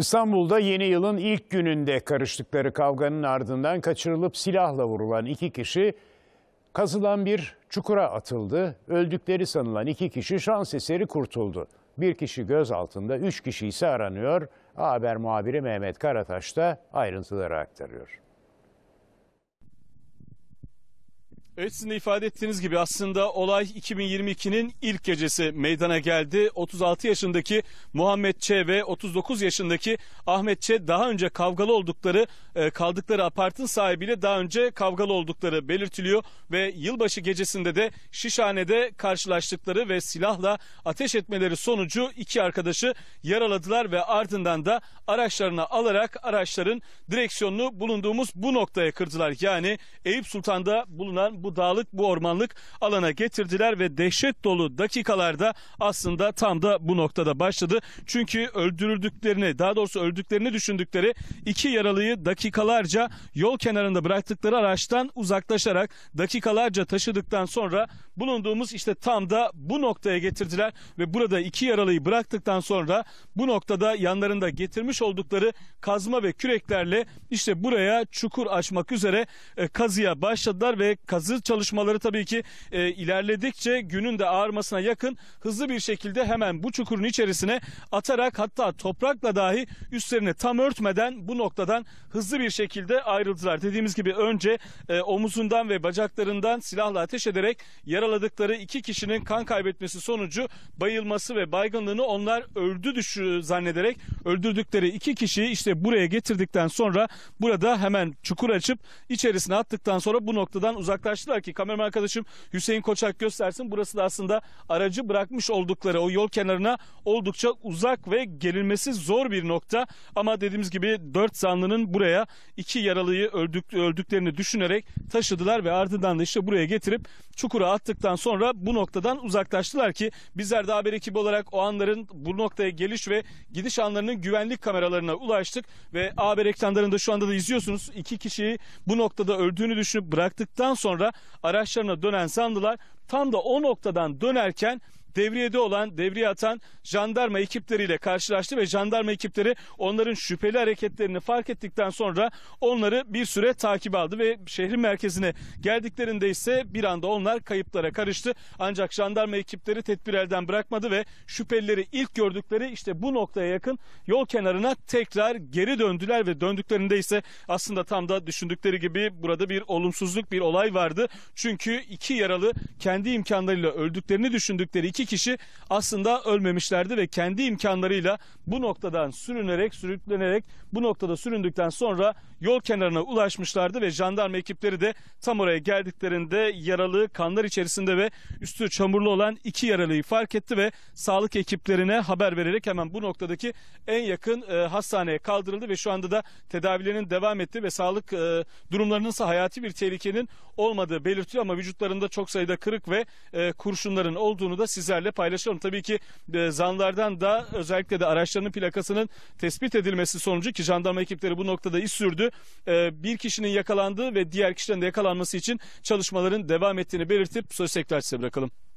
İstanbul'da yeni yılın ilk gününde karıştıkları kavganın ardından kaçırılıp silahla vurulan iki kişi kazılan bir çukura atıldı. Öldükleri sanılan iki kişi şans eseri kurtuldu. Bir kişi göz altında, üç kişi ise aranıyor. A Haber muhabiri Mehmet Karataş da ayrıntıları aktarıyor. Evet sizin de ifade ettiğiniz gibi aslında olay 2022'nin ilk gecesi meydana geldi. 36 yaşındaki Muhammed Ç ve 39 yaşındaki Ahmet Ç daha önce kavgalı oldukları e, kaldıkları apartın sahibiyle daha önce kavgalı oldukları belirtiliyor ve yılbaşı gecesinde de Şişhane'de karşılaştıkları ve silahla ateş etmeleri sonucu iki arkadaşı yaraladılar ve ardından da araçlarına alarak araçların direksiyonunu bulunduğumuz bu noktaya kırdılar. Yani Eyüp Sultan'da bulunan bu bu dağlık bu ormanlık alana getirdiler ve dehşet dolu dakikalarda aslında tam da bu noktada başladı. Çünkü öldürüldüklerini daha doğrusu öldüklerini düşündükleri iki yaralıyı dakikalarca yol kenarında bıraktıkları araçtan uzaklaşarak dakikalarca taşıdıktan sonra bulunduğumuz işte tam da bu noktaya getirdiler ve burada iki yaralıyı bıraktıktan sonra bu noktada yanlarında getirmiş oldukları kazma ve küreklerle işte buraya çukur açmak üzere e, kazıya başladılar ve kazı Kazı çalışmaları tabii ki e, ilerledikçe günün de ağarmasına yakın hızlı bir şekilde hemen bu çukurun içerisine atarak hatta toprakla dahi üstlerini tam örtmeden bu noktadan hızlı bir şekilde ayrıldılar. Dediğimiz gibi önce e, omuzundan ve bacaklarından silahla ateş ederek yaraladıkları iki kişinin kan kaybetmesi sonucu bayılması ve baygınlığını onlar öldü düşü zannederek öldürdükleri iki kişiyi işte buraya getirdikten sonra burada hemen çukur açıp içerisine attıktan sonra bu noktadan uzaklaştılar ulaştılar ki kameraman arkadaşım Hüseyin Koçak göstersin. Burası da aslında aracı bırakmış oldukları o yol kenarına oldukça uzak ve gelinmesi zor bir nokta. Ama dediğimiz gibi 4 zanlının buraya iki yaralıyı öldük, öldüklerini düşünerek taşıdılar ve ardından da işte buraya getirip çukura attıktan sonra bu noktadan uzaklaştılar ki bizler de haber ekibi olarak o anların bu noktaya geliş ve gidiş anlarının güvenlik kameralarına ulaştık ve haber ekranlarında şu anda da izliyorsunuz iki kişiyi bu noktada öldüğünü düşünüp bıraktıktan sonra araçlarına dönen sandılar. Tam da o noktadan dönerken devriyede olan, devriye atan jandarma ekipleriyle karşılaştı ve jandarma ekipleri onların şüpheli hareketlerini fark ettikten sonra onları bir süre takip aldı ve şehrin merkezine geldiklerinde ise bir anda onlar kayıplara karıştı. Ancak jandarma ekipleri tedbir elden bırakmadı ve şüphelileri ilk gördükleri işte bu noktaya yakın yol kenarına tekrar geri döndüler ve döndüklerinde ise aslında tam da düşündükleri gibi burada bir olumsuzluk bir olay vardı. Çünkü iki yaralı kendi imkanlarıyla öldüklerini düşündükleri iki iki kişi aslında ölmemişlerdi ve kendi imkanlarıyla bu noktadan sürünerek sürüklenerek bu noktada süründükten sonra yol kenarına ulaşmışlardı ve jandarma ekipleri de tam oraya geldiklerinde yaralı kanlar içerisinde ve üstü çamurlu olan iki yaralıyı fark etti ve sağlık ekiplerine haber vererek hemen bu noktadaki en yakın e, hastaneye kaldırıldı ve şu anda da tedavilerinin devam etti ve sağlık e, durumlarının ise hayati bir tehlikenin olmadığı belirtiyor ama vücutlarında çok sayıda kırık ve e, kurşunların olduğunu da size sizlerle paylaşalım. Tabii ki e, zanlardan da özellikle de araçlarının plakasının tespit edilmesi sonucu ki jandarma ekipleri bu noktada iş sürdü. E, bir kişinin yakalandığı ve diğer kişilerin de yakalanması için çalışmaların devam ettiğini belirtip söz tekrar size bırakalım.